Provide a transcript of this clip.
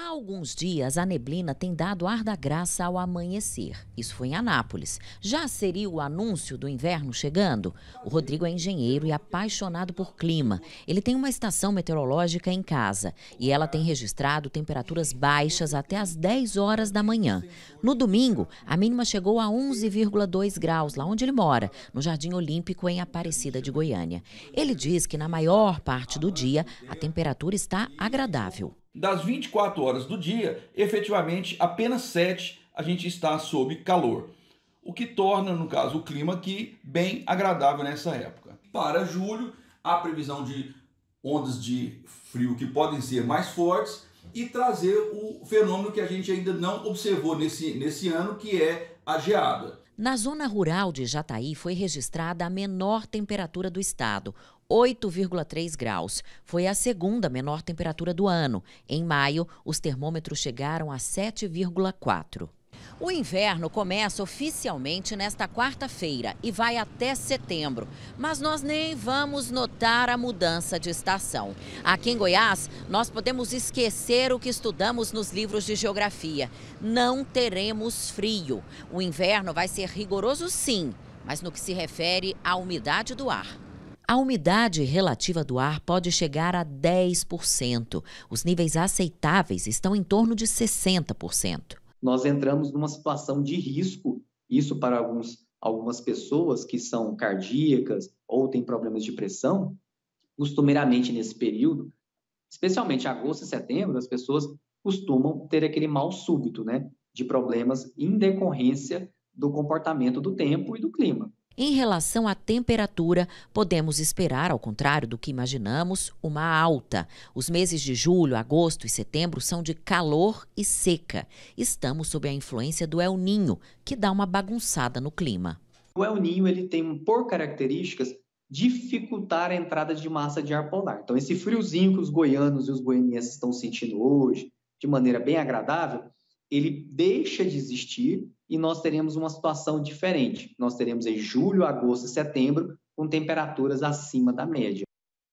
Há alguns dias, a neblina tem dado ar da graça ao amanhecer. Isso foi em Anápolis. Já seria o anúncio do inverno chegando? O Rodrigo é engenheiro e apaixonado por clima. Ele tem uma estação meteorológica em casa e ela tem registrado temperaturas baixas até às 10 horas da manhã. No domingo, a mínima chegou a 11,2 graus, lá onde ele mora, no Jardim Olímpico, em Aparecida de Goiânia. Ele diz que na maior parte do dia a temperatura está agradável das 24 horas do dia, efetivamente apenas 7 a gente está sob calor, o que torna, no caso, o clima aqui bem agradável nessa época. Para julho, há previsão de ondas de frio que podem ser mais fortes e trazer o fenômeno que a gente ainda não observou nesse, nesse ano, que é a geada. Na zona rural de Jataí foi registrada a menor temperatura do estado, 8,3 graus. Foi a segunda menor temperatura do ano. Em maio, os termômetros chegaram a 7,4. O inverno começa oficialmente nesta quarta-feira e vai até setembro, mas nós nem vamos notar a mudança de estação. Aqui em Goiás, nós podemos esquecer o que estudamos nos livros de geografia. Não teremos frio. O inverno vai ser rigoroso, sim, mas no que se refere à umidade do ar. A umidade relativa do ar pode chegar a 10%. Os níveis aceitáveis estão em torno de 60% nós entramos numa situação de risco, isso para alguns, algumas pessoas que são cardíacas ou têm problemas de pressão, costumeiramente nesse período, especialmente agosto e setembro, as pessoas costumam ter aquele mal súbito, né, de problemas em decorrência do comportamento do tempo e do clima. Em relação à temperatura, podemos esperar, ao contrário do que imaginamos, uma alta. Os meses de julho, agosto e setembro são de calor e seca. Estamos sob a influência do El Ninho, que dá uma bagunçada no clima. O El Ninho ele tem, por características, dificultar a entrada de massa de ar polar. Então, esse friozinho que os goianos e os goianienses estão sentindo hoje, de maneira bem agradável, ele deixa de existir e nós teremos uma situação diferente. Nós teremos em julho, agosto e setembro com temperaturas acima da média.